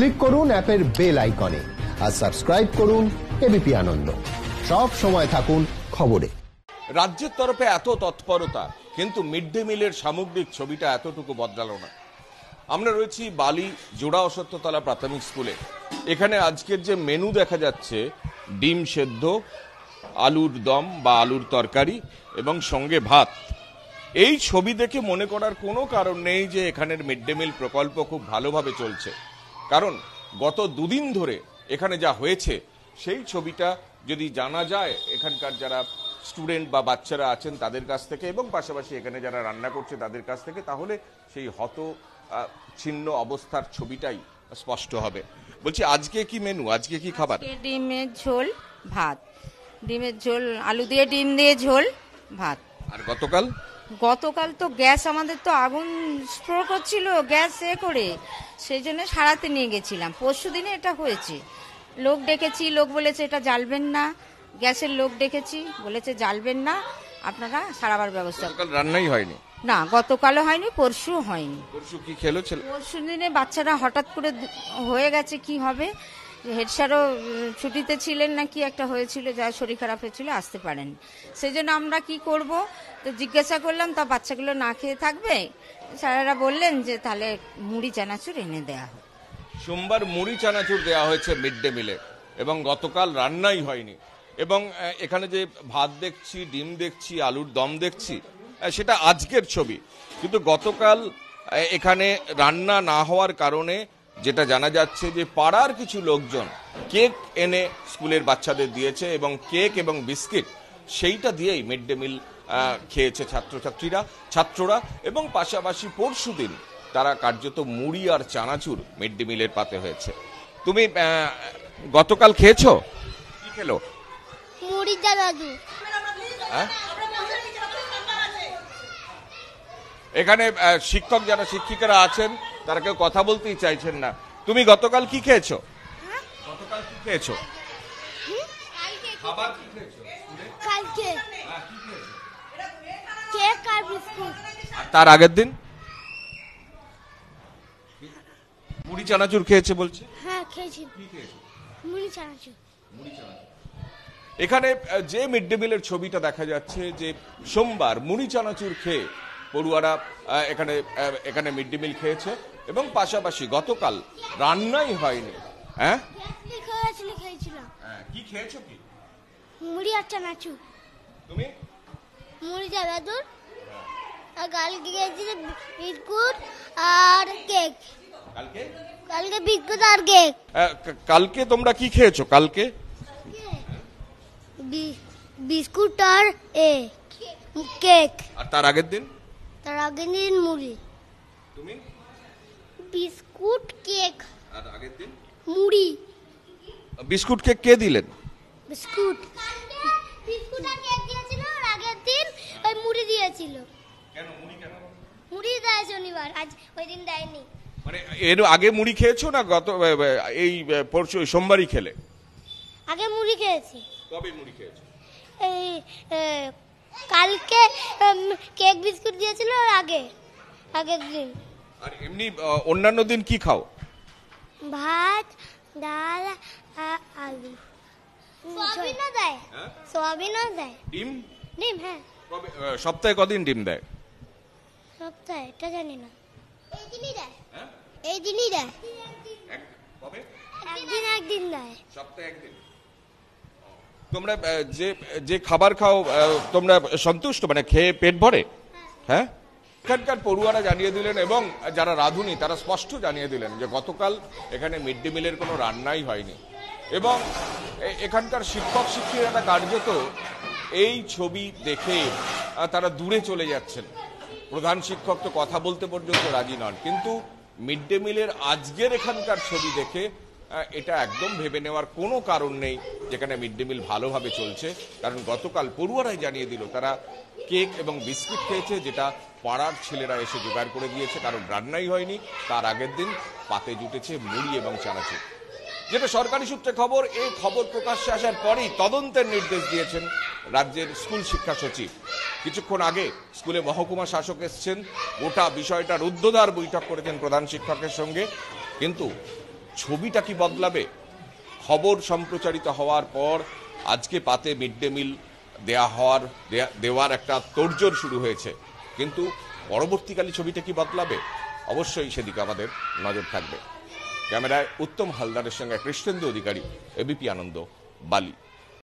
Click করুন অ্যাপের bell আইকনে আর সাবস্ক্রাইব করুন এবিপি আনন্দ সব সময় থাকুন খবরে রাজ্যের তরফে এত তৎপরতা কিন্তু মিড ডে মিলের সামগ্রিক ছবিটা এতটুকু বদলালো না আমরা রয়েছি বালি জোড়া অসত্যতলা প্রাথমিক স্কুলে এখানে আজকের যে মেনু দেখা যাচ্ছে ডিম সেদ্ধ আলুর দম বা আলুর তরকারি এবং সঙ্গে ভাত এই ছবি দেখে মনে করার কোনো কারণ নেই যে এখানের মিড ডে মিল প্রকল্প খুব ভালোভাবে চলছে কারণ গত দুদিন ধরে এখানে যা হয়েছে সেই ছবিটা যদি জানা যায় এখানকার যারা স্টুডেন্ট বা বাচ্চারা আছেন তাদের কাছ থেকে এবং পাশাপাশি এখানে যারা রান্না করছে তাদের কাছ থেকে তাহলে সেই হত ছিন্ন অবস্থার ছবিটাই স্পষ্ট হবে বলছি আজকে কি মেনু আজকে কি খাবার ডিমের ঝোল ভাত ডিমের ঝোল আলু দিয়ে ডিম দিয়ে ঝোল ভাত আর গতকাল গতকাল তো গ্যাস আমাদের তো আগুন স্প্রো করছিল গ্যাস এ করে সেই জন্য সারাতে নিয়ে গেছিলাম পরশু দিনে এটা হয়েছে লোক ডেকেছি লোক বলেছে এটা জ্বালবেন না গ্যাসের লোক ডেকেছি বলেছে জ্বালবেন না আপনারা সারাবার ব্যবস্থা রান্নাই হয়নি না গতকালও হয়নি পরশু হয়নি পরশু কি খেলো পরশু দিনে বাচ্চারা হঠাৎ করে হয়ে গেছে কি হবে হেড স্যারও ছুটিতে ছিলেন না কি একটা হয়েছিল যা শরীর খারাপ হয়েছিল আসতে পারেন সেই জন্য আমরা কি করব তো জিজ্ঞাসা করলাম তা বাচ্চাগুলো না খেয়ে থাকবে স্যারেরা বললেন যে তাহলে মুড়ি চানাচুর এনে দেয়া হয় সোমবার মুড়ি চানাচুর দেওয়া হয়েছে মিড ডে মিলে এবং গতকাল রান্নাই হয়নি এবং এখানে যে ভাত দেখছি ডিম দেখছি আলুর দম দেখছি সেটা আজকের ছবি কিন্তু গতকাল এখানে রান্না না হওয়ার কারণে যেটা জানা যাচ্ছে যে পাড়ার কিছু লোকজন কেক এনে স্কুলের বাচ্চাদের দিয়েছে এবং কেক এবং বিস্কিট সেইটা দিয়েই মিড ডে মিল খেয়েছে ছাত্রছাত্রীরা ছাত্ররা এবং পাশাপাশি পরশু দিন তারা কার্যত মুড়ি আর চানাচুর মিড ডে মিলের পাতে হয়েছে তুমি গতকাল খেয়েছো কি খেলো হ্যাঁ? এখানে শিক্ষক যারা শিক্ষিকারা আছেন তারা কেউ কথা বলতেই চাইছেন না তুমি গতকাল কি খেয়েছো গতকাল কি খেয়েছো খাবার কি খেয়েছো কালকে হ্যাঁ, কেক আর বিস্কুট তার আগের দিন মুড়ি চানাচুর খেয়েছে বলছে হ্যাঁ খেয়েছি কি খেয়েছো মুড়ি চানাচুর মুড়ি চানাচুর এখানে যে মিড ডে মিলের ছবিটা দেখা যাচ্ছে যে সোমবার মুড়ি চানাচুর খেয়ে পড়ুয়ারা এখানে এখানে মিড ডে মিল খেয়েছে এবং পাশাপাশি গতকাল রান্নাই হয়নি হ্যাঁ, হ্যাঁ কি খেয়েছো কি মুড়ি আর চানাচুর তুমি মুড়ি চানাচুর আর কালকে খেয়েছি বিস্কুট আর কেক কালকে কালকে বিস্কুট আর কেক কালকে তোমরা কি খেয়েছো কালকে বিস্কুট আর এ কেক আর তার আগের দিন তার আগের দিন মুড়ি তুমি বিস্কুট কেক আর আগের দিন মুড়ি বিস্কুট কেক কে দিলেন বিস্কুট বিস্কুট আর কেক দিয়েছিল আর আগের দিন ওই মুড়ি দিয়েছিল কেন মুড়ি কেন মুড়ি দেয় শনিবার আজ ওই দিন দেয়নি মানে এর আগে মুড়ি খেয়েছো না গত এই পরশু সোমবারই খেলে আগে মুড়ি খেয়েছি কবে মুড়ি খেয়েছো এই কালকে কেক বিস্কুট দিয়েছিল আগে আগের দিন আর এমনি অন্যান্য দিন কি খাও ভাত ডাল আলু সোয়াবিনও দেয় হ্যাঁ? সোয়াবিনও দেয় ডিম ডিম হ্যাঁ সপ্তাহে কদিন ডিম দেয় সপ্তাহে এটা জানি না এই দিনই দেয় হ্যাঁ? এই দিনই দেয় কবে একদিন একদিন দেয় সপ্তাহে একদিন তোমরা যে যে খাবার খাও তোমরা সন্তুষ্ট মানে খেয়ে পেট ভরে হ্যাঁ এখানকার পড়ুয়ারা জানিয়ে দিলেন এবং যারা রাঁধুনি তারা স্পষ্ট জানিয়ে দিলেন যে গতকাল এখানে মিড ডে মিলের কোনো রান্নাই হয়নি এবং এখানকার শিক্ষক শিক্ষিকারা কার্যত এই ছবি দেখে তারা দূরে চলে যাচ্ছেন প্রধান শিক্ষক তো কথা বলতে পর্যন্ত রাজি নন কিন্তু মিড ডে মিলের আজকের এখানকার ছবি দেখে এটা একদম ভেবে নেওয়ার কোনো কারণ নেই যেখানে মিড ডে মিল ভালোভাবে চলছে কারণ গতকাল পড়ুয়ারাই জানিয়ে দিল তারা কেক এবং বিস্কুট খেয়েছে যেটা পাড়ার ছেলেরা এসে জোগাড় করে দিয়েছে কারণ রান্নাই হয়নি তার আগের দিন পাতে জুটেছে মুড়ি এবং চানাচুর যেটা সরকারি সূত্রে খবর এই খবর প্রকাশ্যে আসার পরেই তদন্তের নির্দেশ দিয়েছেন রাজ্যের স্কুল শিক্ষা সচিব কিছুক্ষণ আগে স্কুলে মহকুমা শাসক এসছেন গোটা বিষয়টার উদ্যোদার বৈঠক করেছেন প্রধান শিক্ষকের সঙ্গে কিন্তু ছবিটা কি বদলাবে খবর সম্প্রচারিত হওয়ার পর আজকে পাতে মিড ডে মিল দেওয়া হওয়ার দেওয়ার একটা তোড়জোড় শুরু হয়েছে কিন্তু পরবর্তীকালে ছবিটা কি বদলাবে অবশ্যই সেদিকে আমাদের নজর থাকবে ক্যামেরায় উত্তম হালদারের সঙ্গে কৃষ্ণেন্দু অধিকারী এবিপি আনন্দ বালি